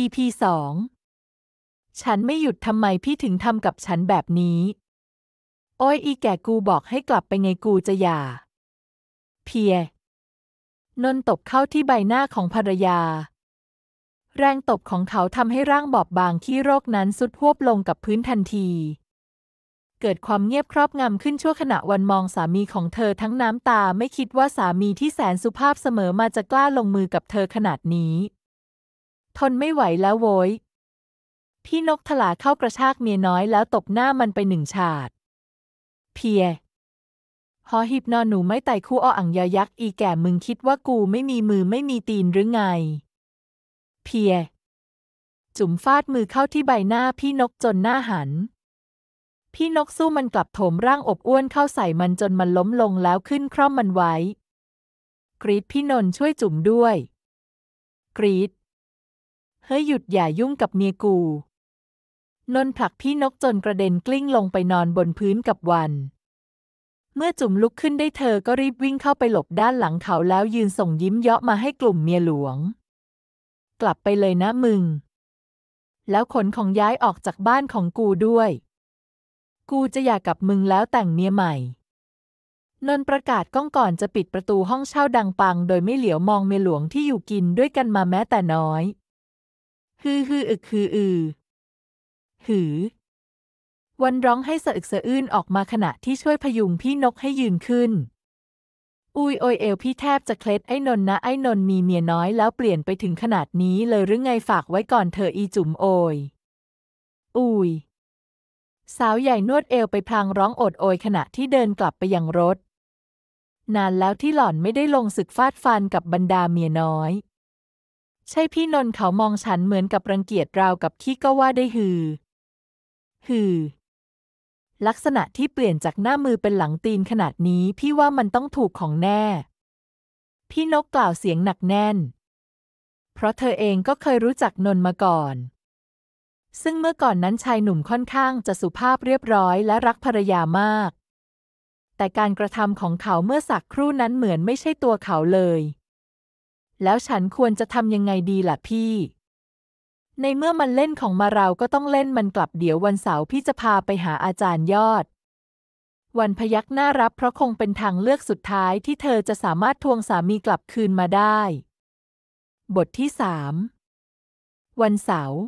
EP สอง ฉันไม่หยุดทำไมพี่ถึงทำกับฉันแบบนี้ โอ้ยอีแก่กูบอกให้กลับไปไงกูจะหย่า เพีย นนตบเข้าที่ใบหน้าของภรรยา แรงตบของเขาทำให้ร่างบอบบางขี้โรคนั้นสุดหวบลงกับพื้นทันที เกิดความเงียบครอบงำขึ้นชั่วขณะวันมองสามีของเธอทั้งน้ำตาไม่คิดว่าสามีที่แสนสุภาพเสมอมาจะกล้าลงมือกับเธอขนาดนี้ทนไม่ไหวแล้วโวยพี่นกถลาเข้ากระชากเมียน้อยแล้วตบหน้ามันไปหนึ่งฉาด เพียหอหิบนอนหนูไม่ไต่คู่อ่ออังยายักษ์ อีแก่ มึงคิดว่ากูไม่มีมือไม่มีตีนหรือไง เพีย จุ๋มฟาดมือเข้าที่ใบหน้า พี่นกจนหน้าหัน พี่นกสู้มันกลับโถมร่างอบอ้วนเข้าใส่มันจนมันล้มลงแล้วขึ้นคร่อมมันไว้ กรีดพี่นนช่วยจุ๋มด้วย กรีดฮ้ยหยุดอย่ายุ่งกับเมียกู นนผลักพี่นกจนกระเด็นกลิ้งลงไปนอนบนพื้นกับวัน เมื่อจุ่มลุกขึ้นได้เธอก็รีบวิ่งเข้าไปหลบด้านหลังเขาแล้วยืนส่งยิ้มเยาะมาให้กลุ่มเมียหลวง กลับไปเลยนะมึง แล้วขนของย้ายออกจากบ้านของกูด้วย กูจะอยากกับมึงแล้วแต่งเมียใหม่ นนประกาศก้องก่อนจะปิดประตูห้องเช่าดังปัง โดยไม่เหลียวมองเมียหลวงที่อยู่กินด้วยกันมาแม้แต่น้อยฮือฮืออึกฮืออือหือ วันร้องให้สะอึกสะอื้นออกมาขณะที่ช่วยพยุงพี่นกให้ยืนขึ้น อุยโอยเอลพี่แทบจะเคล็ดไอ้นนนะ ไอ้นน มีเมียน้อยแล้วเปลี่ยนไปถึงขนาดนี้เลยหรือไงฝากไว้ก่อนเธออีจุ๋มโอย อุยสาวใหญ่นวดเอวไปพลางร้องโอดโอยขณะที่เดินกลับไปยังรถ นานแล้วที่หล่อนไม่ได้ลงศึกฟาดฟันกับบรรดาเมียน้อยใช่พี่นนท์เขามองฉันเหมือนกับรังเกียจราวกับที่ก็ว่าได้หือหือ ลักษณะที่เปลี่ยนจากหน้ามือเป็นหลังตีนขนาดนี้พี่ว่ามันต้องถูกของแน่ พี่นกกล่าวเสียงหนักแน่น เพราะเธอเองก็เคยรู้จักนนมาก่อน ซึ่งเมื่อก่อนนั้นชายหนุ่มค่อนข้างจะสุภาพเรียบร้อยและรักภรรยามาก แต่การกระทำของเขาเมื่อสักครู่นั้นเหมือนไม่ใช่ตัวเขาเลยแล้วฉันควรจะทำยังไงดีล่ะพี่ ในเมื่อมันเล่นของมาเราก็ต้องเล่นมันกลับเดี๋ยววันเสาร์พี่จะพาไปหาอาจารย์ยอด วันพยักหน้ารับเพราะคงเป็นทางเลือกสุดท้ายที่เธอจะสามารถทวงสามีกลับคืนมาได้ บทที่สามวันเสาร์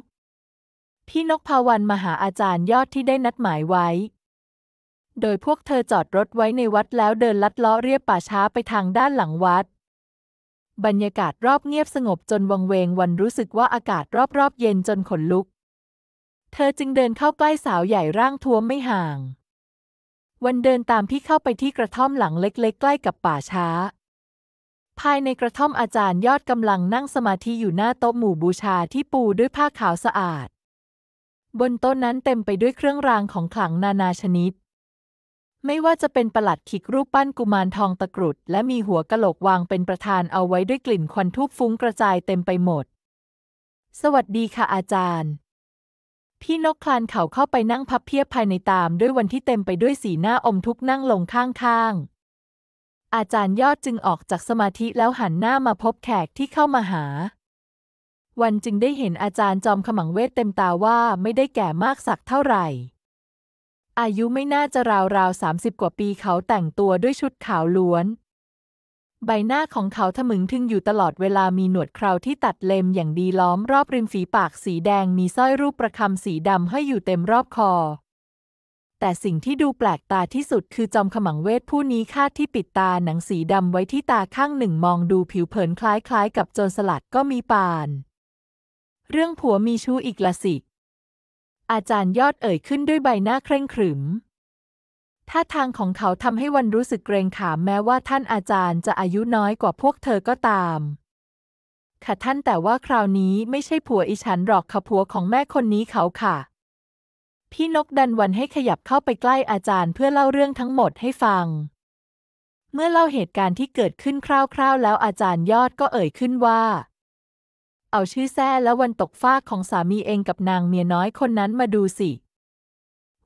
พี่นกพาวันมาหาอาจารย์ยอดที่ได้นัดหมายไว้ โดยพวกเธอจอดรถไว้ในวัดแล้วเดินลัดเลาะเรียบป่าช้าไปทางด้านหลังวัดบรรยากาศรอบเงียบสงบจนวังเวงวันรู้สึกว่าอากาศรอบๆ เย็นจนขนลุก เธอจึงเดินเข้าใกล้สาวใหญ่ร่างท้วมไม่ห่าง วันเดินตามพี่เข้าไปที่กระท่อมหลังเล็ก ๆ ใกล้กับป่าช้า ภายในกระท่อมอาจารย์ยอดกำลังนั่งสมาธิอยู่หน้าโต๊ะหมู่บูชาที่ปูด้วยผ้าขาวสะอาด บนโต๊ะนั้นเต็มไปด้วยเครื่องรางของขลังนานาชนิดไม่ว่าจะเป็นประหลัดขิกรูปปั้นกุมารทองตะกรุดและมีหัวกะโหลกวางเป็นประธานเอาไว้ด้วยกลิ่นควันทูบฟุ้งกระจายเต็มไปหมด สวัสดีค่ะอาจารย์ พี่นกคลานเข่าเข้าไปนั่งพับเพียบภายในตามด้วยวันที่เต็มไปด้วยสีหน้าอมทุกข์นั่งลงข้างๆ อาจารย์ยอดจึงออกจากสมาธิแล้วหันหน้ามาพบแขกที่เข้ามาหา วันจึงได้เห็นอาจารย์จอมขมังเวทเต็มตาว่าไม่ได้แก่มากสักเท่าไหร่อายุไม่น่าจะราวราวสามสิบกว่าปีเขาแต่งตัวด้วยชุดขาวล้วน ใบหน้าของเขาทะมึงทึงอยู่ตลอดเวลามีหนวดเคราที่ตัดเล็ม อย่างดีล้อมรอบริมฝีปากสีแดงมีสร้อยรูปประคำสีดำให้อยอยู่เต็มรอบคอ แต่สิ่งที่ดูแปลกตาที่สุดคือจอมขมังเวทผู้นี้คาดที่ปิดตาหนังสีดำไว้ที่ตาข้างหนึ่งมองดูผิวเผินคล้ายๆกับโจรสลัดก็มีปาน เรื่องผัวมีชู้อีกละสิอาจารย์ยอดเอ่ยขึ้นด้วยใบหน้าเคร่งขรึมท่าทางของเขาทำให้วันรู้สึกเกรงขามแม้ว่าท่านอาจารย์จะอายุน้อยกว่าพวกเธอก็ตามค่ะท่านแต่ว่าคราวนี้ไม่ใช่ผัวอิฉันหรอกค่ะผัวของแม่คนนี้เขาค่ะ พี่นกดันวันให้ขยับเข้าไปใกล้อาจารย์เพื่อเล่าเรื่องทั้งหมดให้ฟัง เมื่อเล่าเหตุการณ์ที่เกิดขึ้นคร่าว ๆ แล้วอาจารย์ยอดก็เอ่ยขึ้นว่าเอาชื่อแซ่และวันตกฟ้าของสามีเองกับนางเมียน้อยคนนั้นมาดูสิ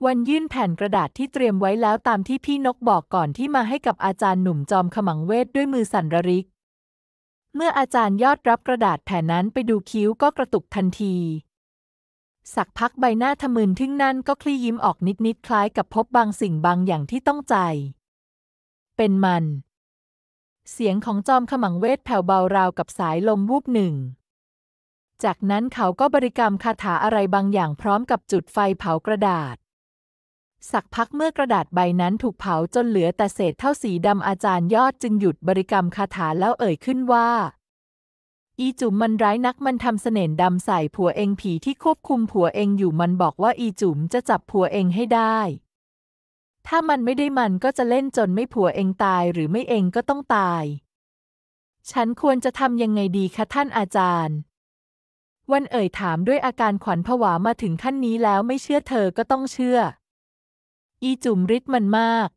วันยื่นแผ่นกระดาษที่เตรียมไว้แล้วตามที่พี่นกบอกก่อนที่มาให้กับอาจารย์หนุ่มจอมขมังเวทด้วยมือสั่นระริก เมื่ออาจารย์ยอดรับกระดาษแผ่นนั้นไปดูคิ้วก็กระตุกทันที สักพักใบหน้าทะมึนทึ่งนั่น ก็คลี่ยิ้มออกนิดๆคล้ายกับพบบางสิ่งบางอย่างที่ต้องใจ เป็นมัน เสียงของจอมขมังเวทแผ่วเบาราวกับสายลมวูบหนึ่งจากนั้นเขาก็บริกรรมคาถาอะไรบางอย่างพร้อมกับจุดไฟเผากระดาษ สักพักเมื่อกระดาษใบนั้นถูกเผาจนเหลือแต่เศษเท่าสีดำอาจารย์ยอดจึงหยุดบริกรรมคาถาแล้วเอ่ยขึ้นว่าอีจุ๋มมันร้ายนักมันทำเสน่ห์ดำใส่ผัวเองผีที่ควบคุมผัวเองอยู่มันบอกว่าอีจุ๋มจะจับผัวเองให้ได้ ถ้ามันไม่ได้มันก็จะเล่นจนไม่ผัวเองตายหรือไม่เองก็ต้องตาย ฉันควรจะทำยังไงดีคะท่านอาจารย์วันเอ่ยถามด้วยอาการขวัญผวามาถึงขั้นนี้แล้วไม่เชื่อเธอก็ต้องเชื่อ อีจุ่มริดมันมาก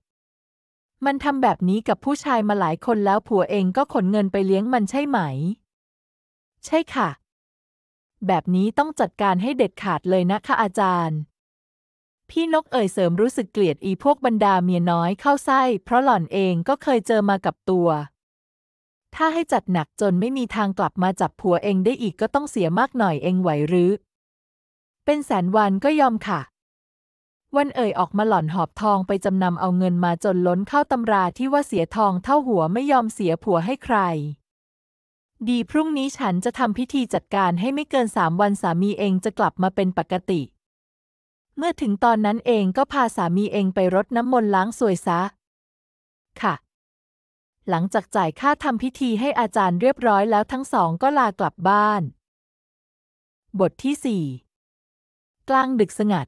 มันทำแบบนี้กับผู้ชายมาหลายคนแล้วผัวเองก็ขนเงินไปเลี้ยงมันใช่ไหม ใช่ค่ะ แบบนี้ต้องจัดการให้เด็ดขาดเลยนะคะอาจารย์ พี่นกเอ่ย เสริมรู้สึกเกลียดอีพวกบรรดาเมียน้อยเข้าไส้เพราะหล่อนเองก็เคยเจอมากับตัวถ้าให้จัดหนักจนไม่มีทางกลับมาจับผัวเองได้อีกก็ต้องเสียมากหน่อยเองไหวหรือ เป็นแสนวันก็ยอมค่ะ วันเอ่ยออกมาหล่อนหอบทองไปจำนำเอาเงินมาจนล้นเข้าตำราที่ว่าเสียทองเท่าหัวไม่ยอมเสียผัวให้ใคร ดีพรุ่งนี้ฉันจะทำพิธีจัดการให้ไม่เกินสามวันสามีเองจะกลับมาเป็นปกติ เมื่อถึงตอนนั้นเองก็พาสามีเองไปรดน้ำมนต์ล้างสวยซะ ค่ะหลังจากจ่ายค่าทำพิธีให้อาจารย์เรียบร้อยแล้วทั้งสองก็ลากลับบ้าน บทที่สี่กลางดึกสงัด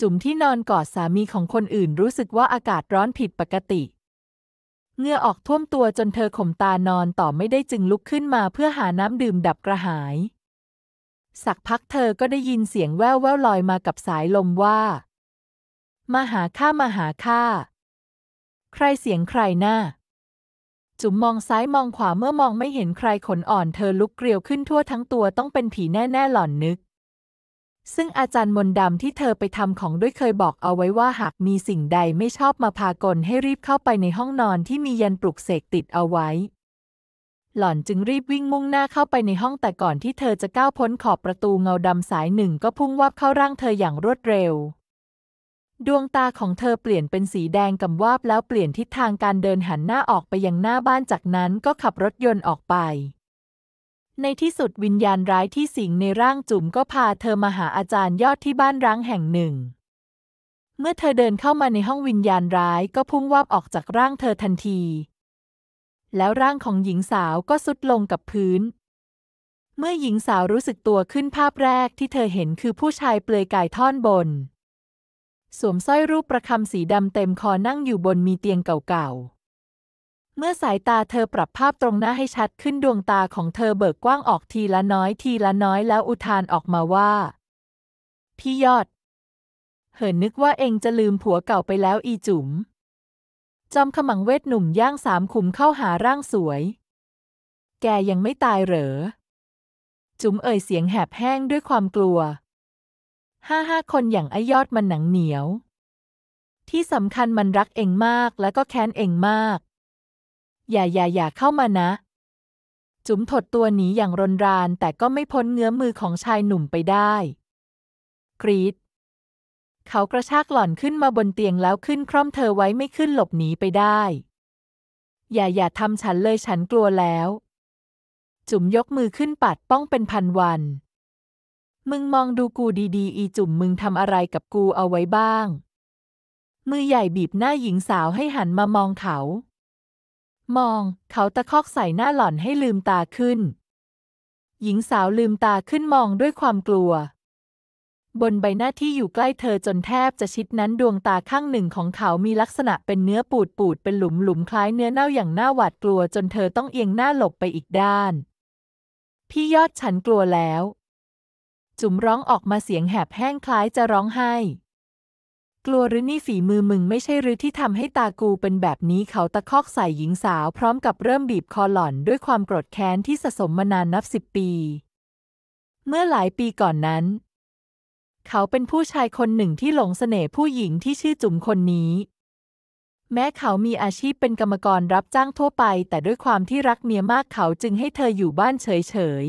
จุ๋มที่นอนกอดสามีของคนอื่นรู้สึกว่าอากาศร้อนผิดปกติเงื่อออกท่วมตัวจนเธอข่มตานอนต่อไม่ได้จึงลุกขึ้นมาเพื่อหาน้ำดื่มดับกระหาย สักพักเธอก็ได้ยินเสียงแว่วแววลอยมากับสายลมว่ามาหาข้ามาหาข้าใครเสียงใครหน้าจุ๋มมองซ้ายมองขวาเมื่อมองไม่เห็นใครขนอ่อนเธอลุกเกลียวขึ้นทั่วทั้งตัวต้องเป็นผีแน่ๆหล่อนนึก ซึ่งอาจารย์มนดำที่เธอไปทำของด้วยเคยบอกเอาไว้ว่า หากมีสิ่งใดไม่ชอบมาพากลให้รีบเข้าไปในห้องนอนที่มียันปลุกเสกติดเอาไว้ หล่อนจึงรีบวิ่งมุ่งหน้าเข้าไปในห้องแต่ก่อนที่เธอจะก้าวพ้นขอบประตูเงาดำสายหนึ่งก็พุ่งวับเข้าร่างเธออย่างรวดเร็วดวงตาของเธอเปลี่ยนเป็นสีแดงกำวาบแล้วเปลี่ยนทิศทางการเดินหันหน้าออกไปยังหน้าบ้านจากนั้นก็ขับรถยนต์ออกไป ในที่สุดวิญญาณร้ายที่สิงในร่างจุ๋มก็พาเธอมาหาอาจารย์ยอดที่บ้านร้างแห่งหนึ่ง เมื่อเธอเดินเข้ามาในห้องวิญญาณร้ายก็พุ่งวาบออกจากร่างเธอทันที แล้วร่างของหญิงสาวก็สุดลงกับพื้น เมื่อหญิงสาวรู้สึกตัวขึ้นภาพแรกที่เธอเห็นคือผู้ชายเปลือยกายท่อนบนสวมสร้อยรูปประคำสีดำเต็มคอนั่งอยู่บนมีเตียงเก่าๆ เมื่อสายตาเธอปรับภาพตรงหน้าให้ชัดขึ้นดวงตาของเธอเบิกกว้างออกทีละน้อยทีละน้อยแล้วอุทานออกมาว่า พี่ยอด เหินนึกว่าเองจะลืมผัวเก่าไปแล้วอีจุ๋มจอมขมังเวทหนุ่มย่างสามขุมเข้าหาร่างสวย แกยังไม่ตายเหรอ จุ๋มเอ่ยเสียงแหบแห้งด้วยความกลัวห้าห้าคนอย่างไอยอดมันหนังเหนียว ที่สำคัญมันรักเองมากแล้วก็แค้นเองมาก อย่าอย่าอย่าเข้ามานะ จุ๋มถดตัวหนีอย่างรนรานแต่ก็ไม่พ้นเงื้อมือของชายหนุ่มไปได้ กรีดเขากระชากหล่อนขึ้นมาบนเตียงแล้วขึ้นคร่อมเธอไว้ไม่ขึ้นหลบหนีไปได้ อย่าอย่าทำฉันเลยฉันกลัวแล้ว จุ๋มยกมือขึ้นปัดป้องเป็นพันวันมึงมองดูกูดีๆอีจุ่มมึงทำอะไรกับกูเอาไว้บ้าง มือใหญ่บีบหน้าหญิงสาวให้หันมามองเขา มองเขาตะคอกใส่หน้าหล่อนให้ลืมตาขึ้น หญิงสาวลืมตาขึ้นมองด้วยความกลัว บนใบหน้าที่อยู่ใกล้เธอจนแทบจะชิดนั้นดวงตาข้างหนึ่งของเขา มีลักษณะเป็นเนื้อปูดปูดเป็นหลุมหลุมคล้ายเนื้อเน่าอย่างน่าหวาดกลัว จนเธอต้องเอียงหน้าหลบไปอีกด้าน พี่ยอดฉันกลัวแล้วจุ๋มร้องออกมาเสียงแหบแห้งคล้ายจะร้องไห้ กลัวหรือนี่ฝีมือมึงไม่ใช่หรือที่ทำให้ตากูเป็นแบบนี้เขาตะคอกใส่หญิงสาว พร้อมกับเริ่มบีบคอหล่อน ด้วยความโกรธแค้นที่สะสมมานานนับสิบปี เมื่อหลายปีก่อนนั้น เขาเป็นผู้ชายคนหนึ่งที่หลงเสน่ห์ผู้หญิงที่ชื่อจุ๋มคนนี้ แม้เขามีอาชีพเป็นกรรมกรรับจ้างทั่วไป แต่ด้วยความที่รักเมียมากเขาจึงให้เธออยู่บ้านเฉย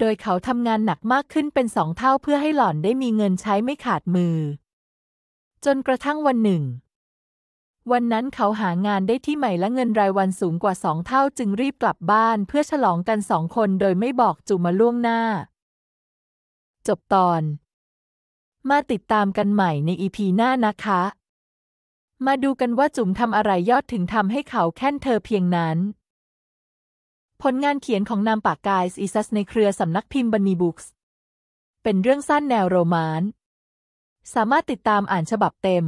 โดยเขาทำงานหนักมากขึ้นเป็นสองเท่าเพื่อให้หล่อนได้มีเงินใช้ไม่ขาดมือ จนกระทั่งวันหนึ่ง วันนั้นเขาหางานได้ที่ใหม่และเงินรายวันสูงกว่าสองเท่าจึงรีบกลับบ้านเพื่อฉลองกันสองคนโดยไม่บอกจูมาล่วงหน้า จบตอน มาติดตามกันใหม่ในอีพีหน้านะคะ มาดูกันว่าจุ๋มทำอะไรยอดถึงทำให้เขาแค้นเธอเพียงนั้นผลงานเขียนของนามปากกายอิซัสในเครือสำนักพิมพ์บันนีบุ๊กส์เป็นเรื่องสั้นแนวโรมาน สามารถติดตามอ่านฉบับเต็ม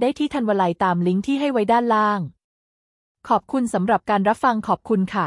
ได้ที่ทันวลัยตามลิงก์ที่ให้ไว้ด้านล่าง ขอบคุณสำหรับการรับฟังขอบคุณค่ะ